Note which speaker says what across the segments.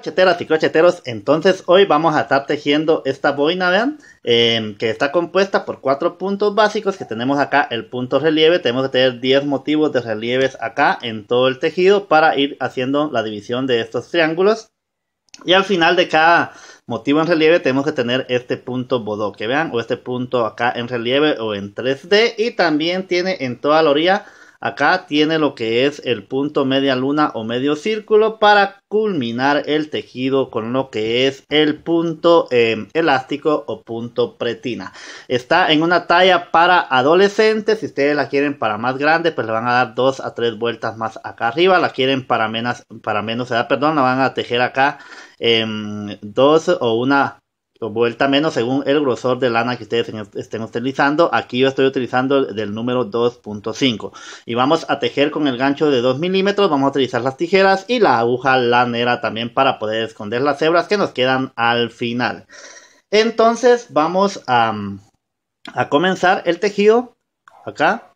Speaker 1: Crocheteras y crocheteros, entonces hoy vamos a estar tejiendo esta boina, vean, em, que está compuesta por cuatro puntos básicos que tenemos acá, el punto relieve, tenemos que tener 10 motivos de relieves acá en todo el tejido para ir haciendo la división de estos triángulos. Y al final de cada motivo en relieve tenemos que tener este punto bodó, que vean, o este punto acá en relieve o en 3D y también tiene en toda la orilla Acá tiene lo que es el punto media luna o medio círculo para culminar el tejido con lo que es el punto em, elástico o punto pretina. Está en una talla para adolescentes, si ustedes la quieren para más grande pues le van a dar dos a tres vueltas más acá arriba, la quieren para menos, para menos edad, perdón, la van a tejer acá em, dos o una vuelta menos según el grosor de lana que ustedes estén utilizando. Aquí yo estoy utilizando del número 2.5. Y vamos a tejer con el gancho de 2 milímetros. Vamos a utilizar las tijeras y la aguja lanera también para poder esconder las hebras que nos quedan al final. Entonces vamos a, comenzar el tejido acá.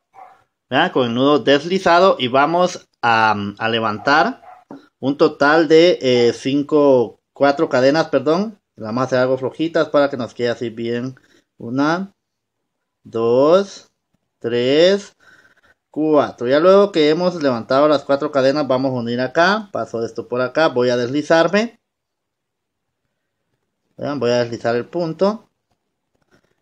Speaker 1: Con el nudo deslizado y vamos a, levantar un total de 5, eh, 4 cadenas, perdón, la de algo flojitas para que nos quede así bien. Una, dos, tres, cuatro. Ya luego que hemos levantado las cuatro cadenas, vamos a unir acá. Paso esto por acá. Voy a deslizarme. voy a deslizar el punto.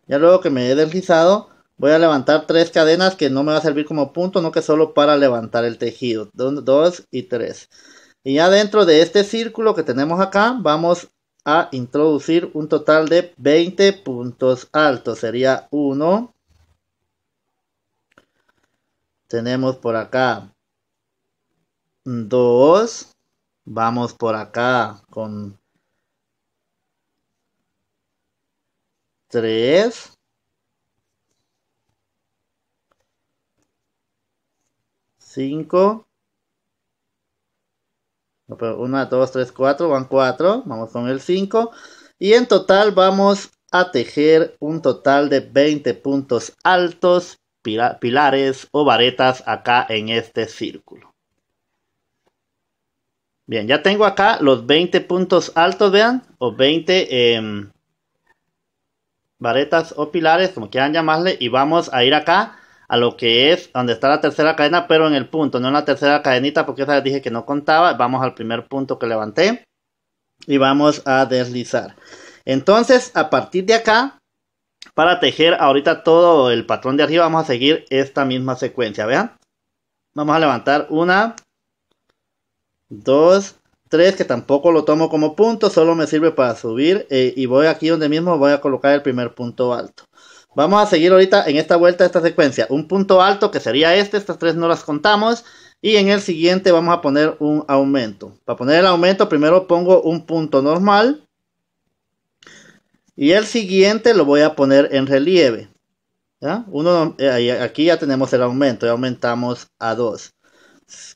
Speaker 1: Ya luego que me he deslizado, voy a levantar tres cadenas que no me va a servir como punto, no que solo para levantar el tejido. Dos y tres. Y ya dentro de este círculo que tenemos acá, vamos a introducir un total de 20 puntos altos. Sería 1. Tenemos por acá 2. Vamos por acá con 3. 5 1, 2, 3, 4, van 4, vamos con el 5. Y en total vamos a tejer un total de 20 puntos altos, pilares o varetas acá en este círculo. Bien, ya tengo acá los 20 puntos altos, vean, o 20 em, varetas o pilares, como quieran llamarle, y vamos a ir acá a lo que es donde está la tercera cadena, pero en el punto, no en la tercera cadenita, porque esa dije que no contaba. Vamos al primer punto que levanté y vamos a deslizar. Entonces, a partir de acá, para tejer ahorita todo el patrón de arriba, vamos a seguir esta misma secuencia, vean. Vamos a levantar una, dos, tres, que tampoco lo tomo como punto, solo me sirve para subir eh, y voy aquí donde mismo voy a colocar el primer punto alto. Vamos a seguir ahorita en esta vuelta, de esta secuencia. Un punto alto que sería este, estas tres no las contamos. Y en el siguiente vamos a poner un aumento. Para poner el aumento primero pongo un punto normal. Y el siguiente lo voy a poner en relieve. Eh, aquí ya tenemos el aumento, ya aumentamos a 2.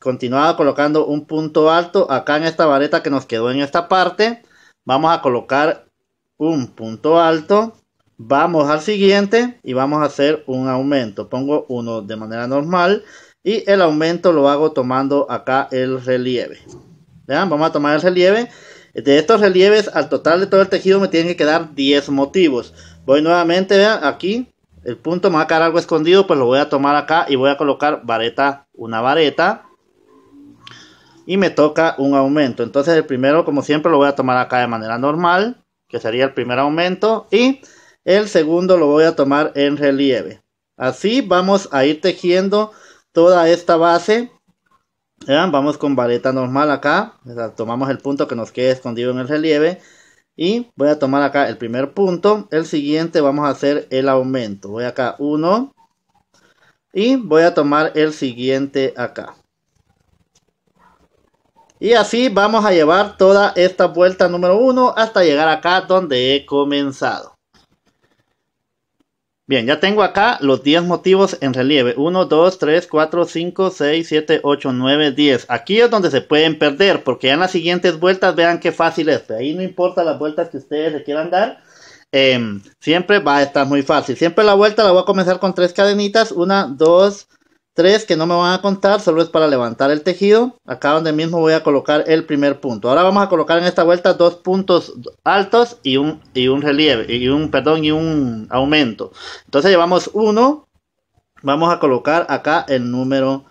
Speaker 1: Continuaba colocando un punto alto acá en esta vareta que nos quedó en esta parte. Vamos a colocar un punto alto Vamos al siguiente y vamos a hacer un aumento. Pongo uno de manera normal y el aumento lo hago tomando acá el relieve. ¿Vean? Vamos a tomar el relieve. De estos relieves, al total de todo el tejido me tienen que quedar 10 motivos. Voy nuevamente, vean, aquí el punto me va a quedar algo escondido, pues lo voy a tomar acá y voy a colocar vareta, una vareta. Y me toca un aumento. Entonces el primero, como siempre, lo voy a tomar acá de manera normal, que sería el primer aumento. Y el segundo lo voy a tomar en relieve. Así vamos a ir tejiendo toda esta base. Vamos con vareta normal acá. Tomamos el punto que nos quede escondido en el relieve. Y voy a tomar acá el primer punto. El siguiente vamos a hacer el aumento. Voy acá uno. Y voy a tomar el siguiente acá. Y así vamos a llevar toda esta vuelta número 1 hasta llegar acá donde he comenzado. Bien, ya tengo acá los 10 motivos en relieve. 1, 2, 3, 4, 5, 6, 7, 8, 9, 10. Aquí es donde se pueden perder, porque en las siguientes vueltas vean qué fácil es. Ahí no importa las vueltas que ustedes le quieran dar, em, siempre va a estar muy fácil. Siempre la vuelta la voy a comenzar con tres cadenitas. 1, 2, Tres que no me van a contar, solo es para levantar el tejido. Acá donde mismo voy a colocar el primer punto. Ahora vamos a colocar en esta vuelta dos puntos altos y un, y un relieve, y un, perdón, y un aumento. Entonces llevamos uno, vamos a colocar acá el número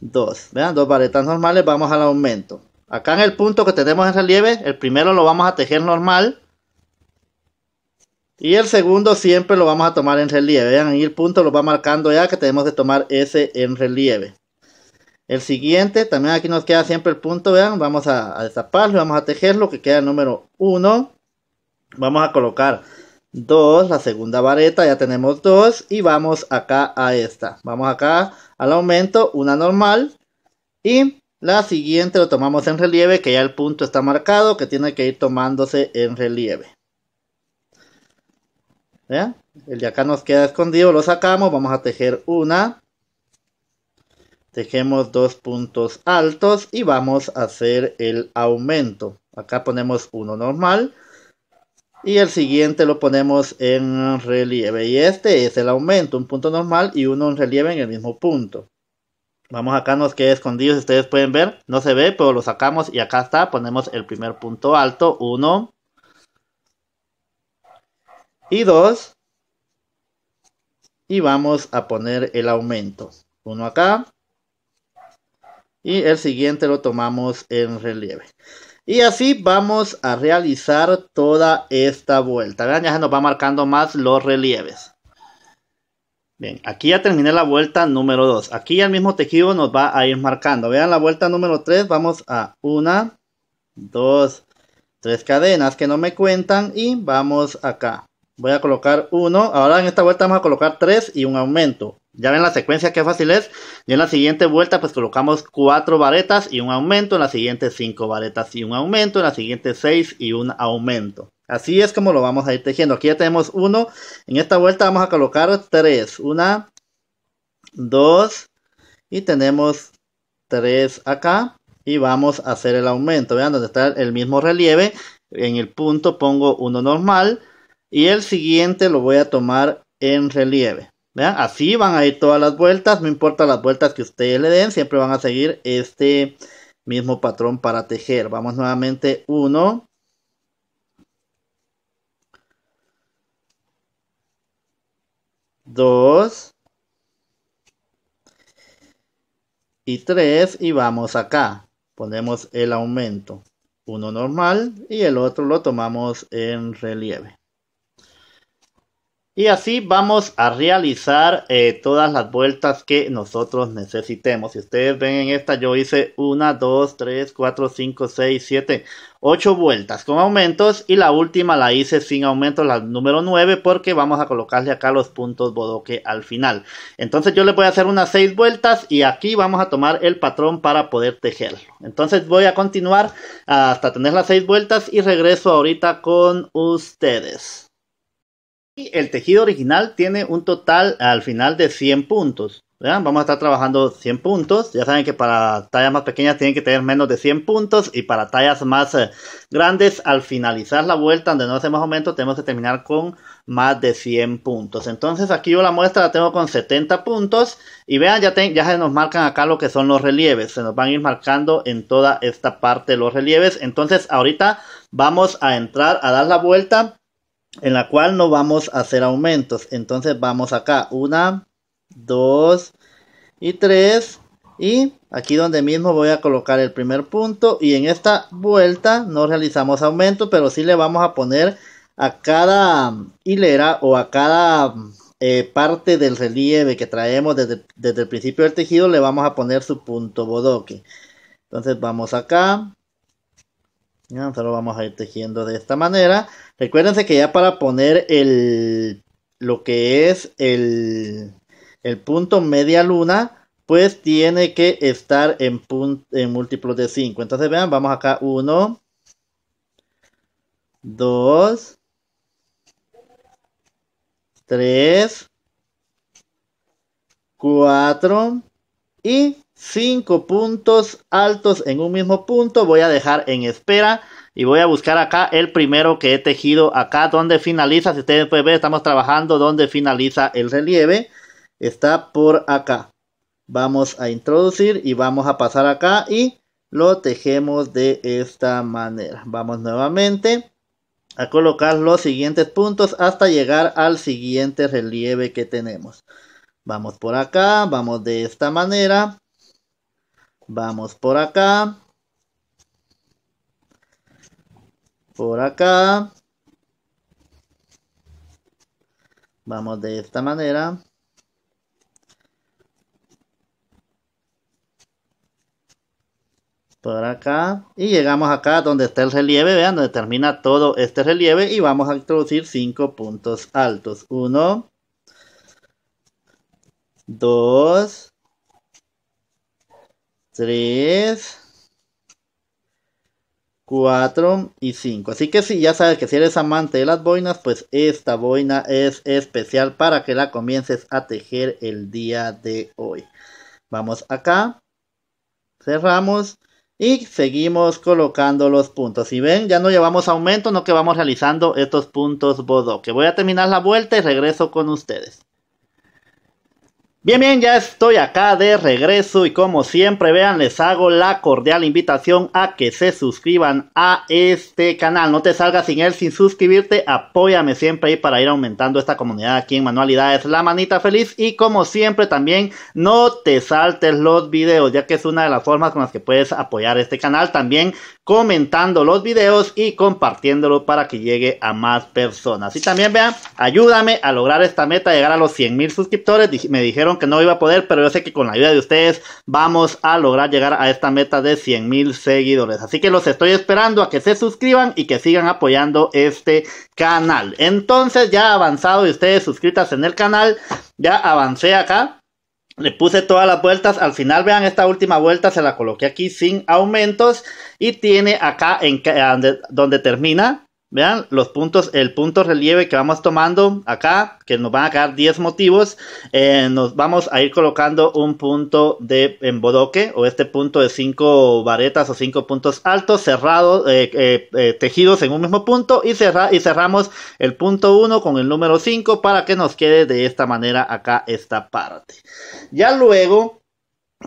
Speaker 1: 2. Vean, dos varetas normales, vamos al aumento. Acá en el punto que tenemos en relieve, el primero lo vamos a tejer normal y el segundo siempre lo vamos a tomar en relieve. Vean, ahí el punto lo va marcando ya que tenemos que tomar ese en relieve. El siguiente, también aquí nos queda siempre el punto, vean, vamos a, a destaparlo, vamos a tejerlo, que queda el número 1. Vamos a colocar 2, la segunda vareta, ya tenemos dos y vamos acá a esta. Vamos acá al aumento, una normal y la siguiente lo tomamos en relieve, que ya el punto está marcado, que tiene que ir tomándose en relieve. El de acá nos queda escondido, lo sacamos, vamos a tejer una. Tejemos dos puntos altos y vamos a hacer el aumento. Acá ponemos uno normal. Y el siguiente lo ponemos en relieve. Y este es el aumento, un punto normal y uno en relieve en el mismo punto. Vamos acá, nos queda escondido, si ustedes pueden ver. No se ve, pero lo sacamos y acá está. Ponemos el primer punto alto, uno y dos Y vamos a poner el aumento. Uno acá. Y el siguiente lo tomamos en relieve. Y así vamos a realizar toda esta vuelta. Vean, ya se nos va marcando más los relieves. Bien, aquí ya terminé la vuelta número 2. Aquí el mismo tejido nos va a ir marcando. Vean la vuelta número 3. Vamos a una dos tres cadenas que no me cuentan. Y vamos acá. Voy a colocar uno. Ahora en esta vuelta vamos a colocar tres y un aumento. Ya ven la secuencia que fácil es. Y en la siguiente vuelta pues colocamos cuatro varetas y un aumento. En la siguiente cinco varetas y un aumento. En la siguiente seis y un aumento. Así es como lo vamos a ir tejiendo. Aquí ya tenemos uno. En esta vuelta vamos a colocar tres. Una, dos y tenemos tres acá. Y vamos a hacer el aumento. Vean donde está el mismo relieve. En el punto pongo uno normal y el siguiente lo voy a tomar en relieve. vean, Así van a ir todas las vueltas, no importa las vueltas que ustedes le den, siempre van a seguir este mismo patrón para tejer. Vamos nuevamente Uno. Dos y tres y vamos acá. Ponemos el aumento. Uno normal y el otro lo tomamos en relieve. Y así vamos a realizar eh, todas las vueltas que nosotros necesitemos. Si ustedes ven en esta, yo hice 1, 2, 3, 4, 5, 6, 7, 8 vueltas con aumentos. Y la última la hice sin aumentos, la número 9, porque vamos a colocarle acá los puntos bodoque al final. Entonces yo le voy a hacer unas 6 vueltas y aquí vamos a tomar el patrón para poder tejerlo. Entonces voy a continuar hasta tener las 6 vueltas y regreso ahorita con ustedes el tejido original tiene un total al final de 100 puntos. vean Vamos a estar trabajando 100 puntos. Ya saben que para tallas más pequeñas tienen que tener menos de 100 puntos y para tallas más eh, grandes al finalizar la vuelta donde no hacemos aumento tenemos que terminar con más de 100 puntos. Entonces aquí yo la muestra la tengo con 70 puntos y vean ya, ya se nos marcan acá lo que son los relieves. Se nos van a ir marcando en toda esta parte los relieves. Entonces ahorita vamos a entrar a dar la vuelta en la cual no vamos a hacer aumentos. Entonces vamos acá, una, dos y tres. Y aquí donde mismo voy a colocar el primer punto. Y en esta vuelta no realizamos aumentos, pero sí le vamos a poner a cada hilera o a cada eh, parte del relieve que traemos desde, desde el principio del tejido, le vamos a poner su punto bodoque. Entonces vamos acá, entonces lo vamos a ir tejiendo de esta manera. Recuérdense que ya para poner el lo que es el, punto media luna, pues tiene que estar en, en múltiplos de 5. Entonces vean, vamos acá 1, 2, 3, 4 y cinco puntos altos en un mismo punto. Voy a dejar en espera y voy a buscar acá el primero que he tejido acá donde finaliza. Si ustedes pueden ver, estamos trabajando donde finaliza el relieve. Está por acá. Vamos a introducir y vamos a pasar acá y lo tejemos de esta manera. Vamos nuevamente a colocar los siguientes puntos hasta llegar al siguiente relieve que tenemos. Vamos por acá, vamos de esta manera Vamos por acá. Por acá. Vamos de esta manera. Por acá. Y llegamos acá donde está el relieve. Vean donde termina todo este relieve. Y vamos a introducir cinco puntos altos. Uno. Dos. 3, 4 y 5. Así que si ya sabes que si eres amante de las boinas, pues esta boina es especial para que la comiences a tejer el día de hoy. Vamos acá, cerramos y seguimos colocando los puntos. Y ven, ya no llevamos aumento, no que vamos realizando estos puntos bodoque. Voy a terminar la vuelta y regreso con ustedes. Bien, bien, ya estoy acá de regreso y como siempre, vean, les hago la cordial invitación a que se suscriban a este canal. No te salgas sin él, sin suscribirte. Apóyame siempre ahí para ir aumentando esta comunidad aquí en Manualidades La Manita Feliz. Y como siempre, también no te saltes los videos, ya que es una de las formas con las que puedes apoyar este canal. También comentando los videos y compartiéndolo para que llegue a más personas. Y también vean, ayúdame a lograr esta meta, llegar a los 100 mil suscriptores. Me dijeron que no iba a poder, pero yo sé que con la ayuda de ustedes vamos a lograr llegar a esta meta de 100 mil seguidores. Así que los estoy esperando a que se suscriban y que sigan apoyando este canal. Entonces ya avanzado y ustedes suscritas en el canal, ya avancé acá. Le puse todas las vueltas. Al final, vean, esta última vuelta se la coloqué aquí sin aumentos. Y tiene acá en donde termina Vean los puntos, el punto relieve que vamos tomando acá, que nos van a quedar 10 motivos. Eh, nos vamos a ir colocando un punto de embodoque o este punto de 5 varetas o 5 puntos altos cerrados, eh, eh, tejidos en un mismo punto y, y cerramos el punto 1 con el número 5 para que nos quede de esta manera acá esta parte. Ya luego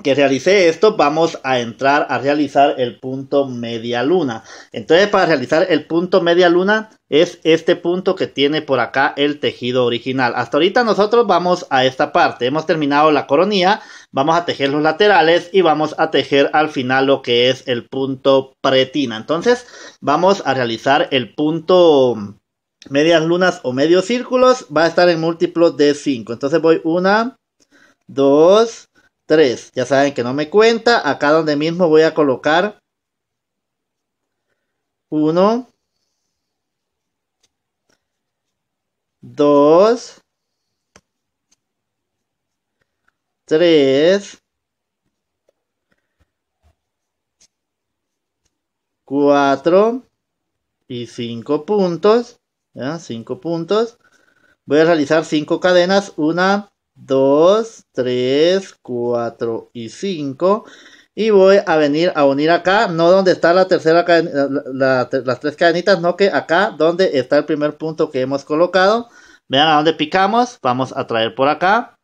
Speaker 1: que realicé esto, vamos a entrar a realizar el punto media luna. Entonces, para realizar el punto media luna es este punto que tiene por acá el tejido original. Hasta ahorita nosotros vamos a esta parte. Hemos terminado la coronilla, vamos a tejer los laterales y vamos a tejer al final lo que es el punto pretina. Entonces, vamos a realizar el punto medias lunas o medios círculos. Va a estar en múltiplo de 5. Entonces voy 1, 2, 3. Ya saben que no me cuenta. Acá donde mismo voy a colocar 1, 2, 3, 4 y 5 puntos. 5 puntos. Voy a realizar 5 cadenas. 1, 2, 3, 4 y 5. Y voy a venir a unir acá, no donde está la tercera cadena, las tres cadenitas, no que acá donde está el primer punto que hemos colocado. Vean a dónde picamos, vamos a traer por acá,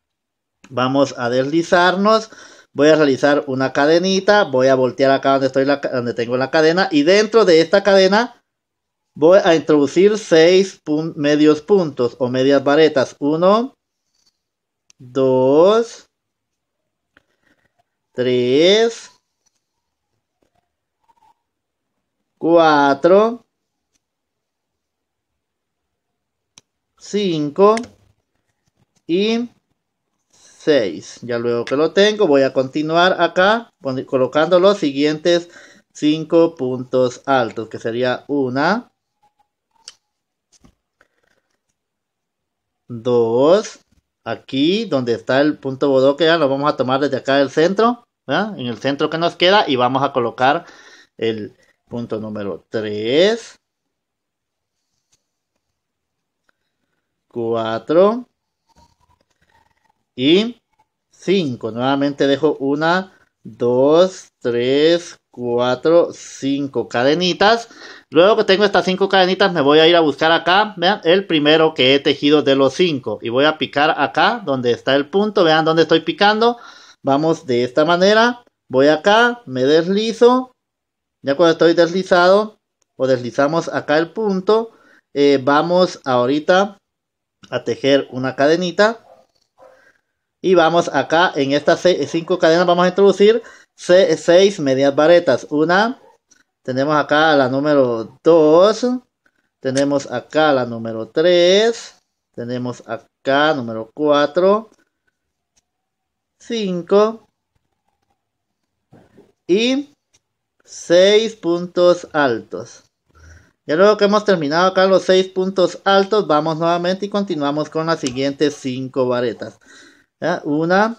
Speaker 1: vamos a deslizarnos, voy a realizar una cadenita, voy a voltear acá donde, estoy donde tengo la cadena y dentro de esta cadena voy a introducir seis medios puntos o medias varetas. 1, 2, 3, 4, 5 y 6. Ya luego que lo tengo, voy a continuar acá colocando los siguientes 5 puntos altos, que sería 1, 2, aquí donde está el punto bodoque, ya lo vamos a tomar desde acá del centro, en el centro que nos queda y vamos a colocar el punto número 3, 4 y 5. Nuevamente dejo 1, 2, 3, cuatro, cinco cadenitas. Luego que tengo estas cinco cadenitas, me voy a ir a buscar acá, vean, el primero que he tejido de los cinco. Y voy a picar acá, donde está el punto, vean dónde estoy picando. Vamos de esta manera, voy acá, me deslizo. Ya cuando estoy deslizado, o deslizamos acá el punto, eh, vamos ahorita a tejer una cadenita. Y vamos acá en estas cinco cadenas vamos a introducir 6 seis medias varetas. Una, tenemos acá la número 2, tenemos acá la número 3, tenemos acá número 4, 5 y 6 puntos altos. Ya luego que hemos terminado acá los 6 puntos altos, vamos nuevamente y continuamos con las siguientes 5 varetas. una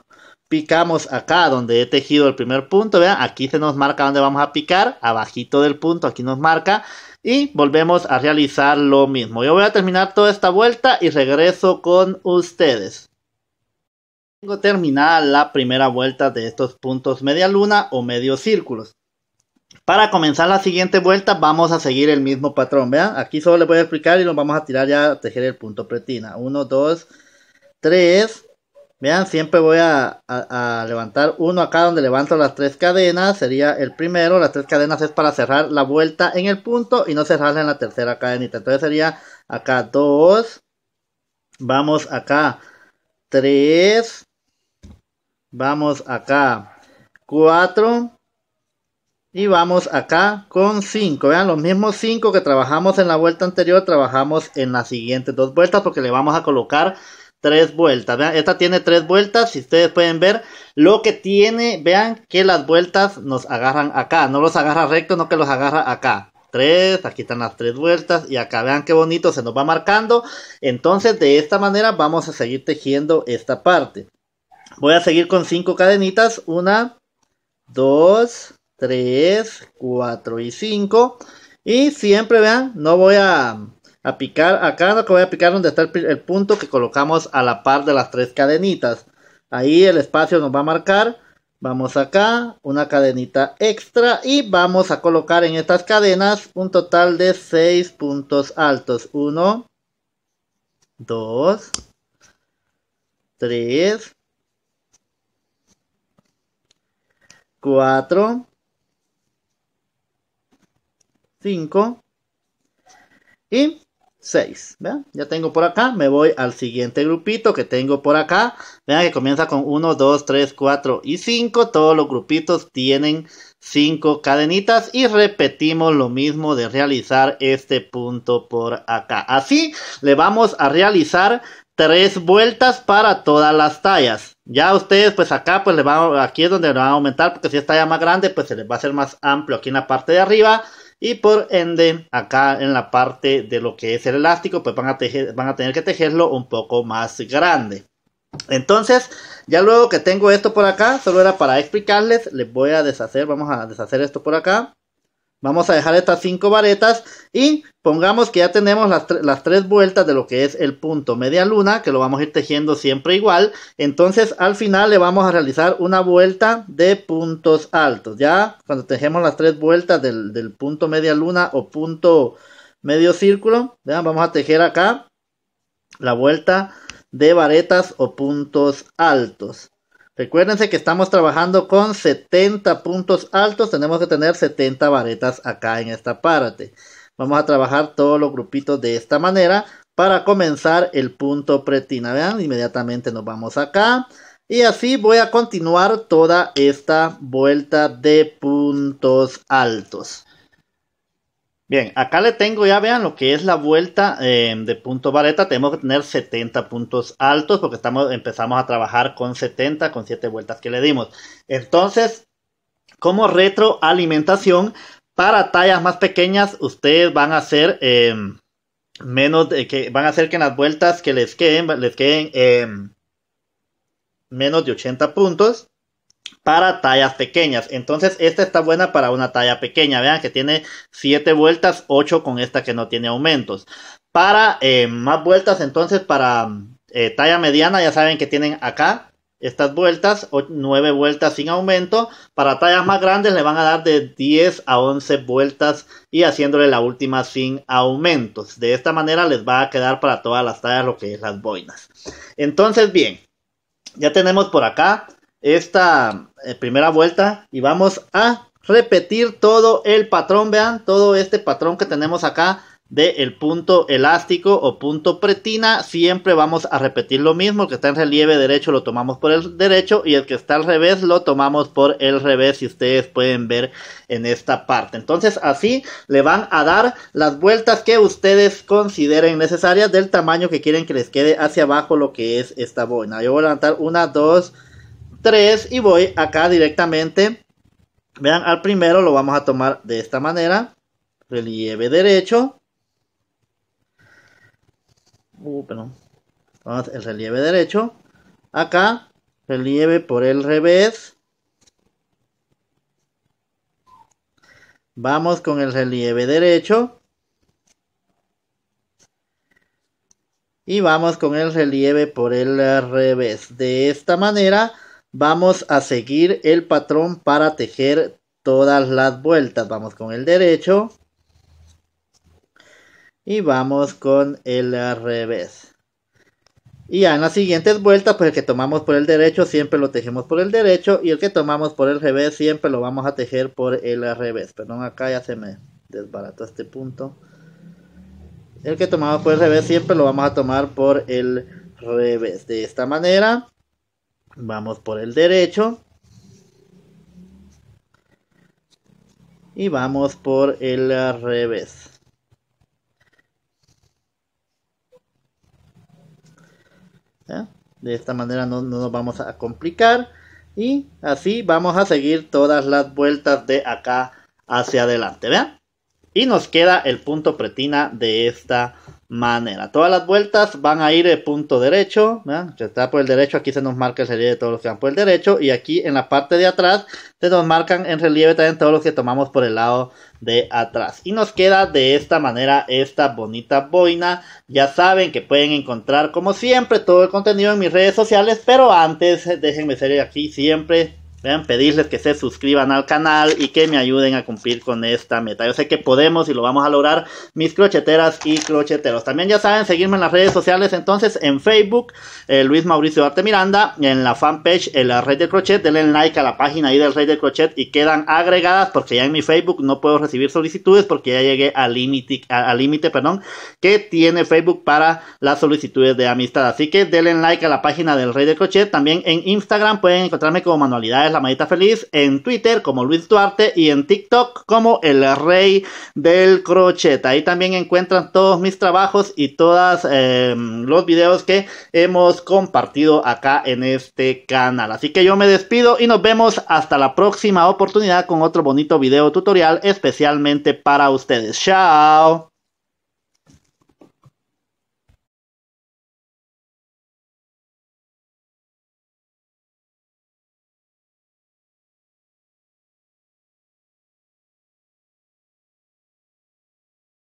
Speaker 1: picamos acá donde he tejido el primer punto, vean, aquí se nos marca donde vamos a picar, abajito del punto, aquí nos marca, y volvemos a realizar lo mismo. Yo voy a terminar toda esta vuelta y regreso con ustedes. Tengo terminada la primera vuelta de estos puntos media luna o medio círculos. Para comenzar la siguiente vuelta vamos a seguir el mismo patrón, vean, aquí solo les voy a explicar y nos vamos a tirar ya a tejer el punto pretina. 1, 2, tres... Vean, siempre voy a, levantar uno acá donde levanto las tres cadenas. Sería el primero. Las tres cadenas es para cerrar la vuelta en el punto y no cerrarla en la tercera cadenita. Entonces sería acá dos. Vamos acá tres. Vamos acá cuatro. Y vamos acá con cinco Vean, los mismos 5 que trabajamos en la vuelta anterior, trabajamos en las siguientes dos vueltas porque le vamos a colocar tres vueltas. Vean, esta tiene tres vueltas. Si ustedes pueden ver lo que tiene, vean que las vueltas nos agarran acá. No los agarra recto, no que los agarra acá. Tres, aquí están las tres vueltas y acá vean qué bonito se nos va marcando. Entonces de esta manera vamos a seguir tejiendo esta parte. Voy a seguir con cinco cadenitas. Una, dos, tres, cuatro y cinco. Y siempre vean, no voy a a picar, acá lo que voy a picar donde está el, punto que colocamos a la par de las tres cadenitas. Ahí el espacio nos va a marcar. Vamos acá, una cadenita extra y vamos a colocar en estas cadenas un total de seis puntos altos. Uno. Dos. Tres. Cuatro. Cinco. y 6. Ya tengo por acá. Me voy al siguiente grupito que tengo por acá. Vean que comienza con 1, 2, 3, 4 y 5. Todos los grupitos tienen 5 cadenitas. Y repetimos lo mismo de realizar este punto por acá. Así le vamos a realizar tres vueltas para todas las tallas. Ya ustedes, pues acá, pues le van, aquí es donde le van a aumentar, porque si es talla más grande, pues se les va a hacer más amplio aquí en la parte de arriba y por ende acá en la parte de lo que es el elástico pues van a, tejer, van a tener que tejerlo un poco más grande. Entonces, ya luego que tengo esto por acá, solo era para explicarles, les voy a deshacer, vamos a deshacer esto por acá. Vamos a dejar estas cinco varetas y pongamos que ya tenemos las, tres vueltas de lo que es el punto media luna, que lo vamos a ir tejiendo siempre igual. Entonces al final le vamos a realizar una vuelta de puntos altos. Ya cuando tejemos las tres vueltas del, punto media luna o punto medio círculo, vean, vamos a tejer acá la vuelta de varetas o puntos altos. Recuérdense que estamos trabajando con 70 puntos altos, tenemos que tener 70 varetas acá en esta parte. Vamos a trabajar todos los grupitos de esta manera para comenzar el punto pretina. Vean, inmediatamente nos vamos acá. Y así voy a continuar toda esta vuelta de puntos altos. Bien, acá le tengo, ya vean lo que es la vuelta eh, de punto vareta. Tenemos que tener 70 puntos altos porque estamos, empezamos a trabajar con 70, con 7 vueltas que le dimos. Entonces, como retroalimentación, para tallas más pequeñas, ustedes van a hacer eh, menos, que van a hacer que en las vueltas que les queden, les queden eh, menos de 80 puntos para tallas pequeñas. Entonces, esta está buena para una talla pequeña. Vean que tiene 7 vueltas, 8 con esta que no tiene aumentos. Para eh, más vueltas, entonces, para eh, talla mediana, ya saben que tienen acá estas vueltas, 9 vueltas sin aumento. Para tallas más grandes le van a dar de 10 a 11 vueltas y haciéndole la última sin aumentos. De esta manera les va a quedar para todas las tallas lo que es las boinas. Entonces, bien, ya tenemos por acá esta eh, primera vuelta y vamos a repetir todo el patrón, vean, todo este patrón que tenemos acá del el punto elástico o punto pretina, siempre vamos a repetir lo mismo, el que está en relieve derecho lo tomamos por el derecho y el que está al revés lo tomamos por el revés, si ustedes pueden ver en esta parte. Entonces así le van a dar las vueltas que ustedes consideren necesarias del tamaño que quieren que les quede hacia abajo lo que es esta boina. Yo voy a levantar una, dos, 3 y voy acá directamente. Vean, al primero lo vamos a tomar de esta manera. Relieve derecho. Uh, perdón. el relieve derecho. Acá, relieve por el revés. Vamos con el relieve derecho. Y vamos con el relieve por el revés. De esta manera Vamos a seguir el patrón para tejer todas las vueltas. Vamos con el derecho. Y vamos con el revés. Y ya en las siguientes vueltas, pues el que tomamos por el derecho siempre lo tejemos por el derecho. Y el que tomamos por el revés siempre lo vamos a tejer por el revés. Perdón, acá ya se me desbarató este punto. El que tomamos por el revés siempre lo vamos a tomar por el revés. De esta manera Vamos por el derecho. Y vamos por el revés. De esta manera no, no nos vamos a complicar. Y así vamos a seguir todas las vueltas de acá hacia adelante. ¿Vean? Y nos queda el punto pretina de esta manera. Todas las vueltas van a ir de punto derecho, está por el derecho, aquí se nos marca el relieve de todos los que van por el derecho y aquí en la parte de atrás se nos marcan en relieve también todos los que tomamos por el lado de atrás. Y nos queda de esta manera esta bonita boina. Ya saben que pueden encontrar como siempre todo el contenido en mis redes sociales, pero antes déjenme ser aquí siempre Vean, pedirles que se suscriban al canal y que me ayuden a cumplir con esta meta. Yo sé que podemos y lo vamos a lograr, mis crocheteras y crocheteros. También ya saben, seguirme en las redes sociales entonces, en Facebook, eh, Luis Mauricio Arte Miranda, en la fanpage, en eh, la red de crochet, denle like a la página ahí del Rey de Crochet y quedan agregadas porque ya en mi Facebook no puedo recibir solicitudes porque ya llegué al límite, al límite, perdón, que tiene Facebook para las solicitudes de amistad. Así que denle like a la página del Rey de Crochet. También en Instagram pueden encontrarme como manualidades la Manita Feliz, en Twitter como Luis Duarte y en TikTok como El Rey del Crochet. Ahí también encuentran todos mis trabajos y todos eh, los videos que hemos compartido acá en este canal. Así que yo me despido y nos vemos hasta la próxima oportunidad con otro bonito video tutorial especialmente para ustedes. Chao.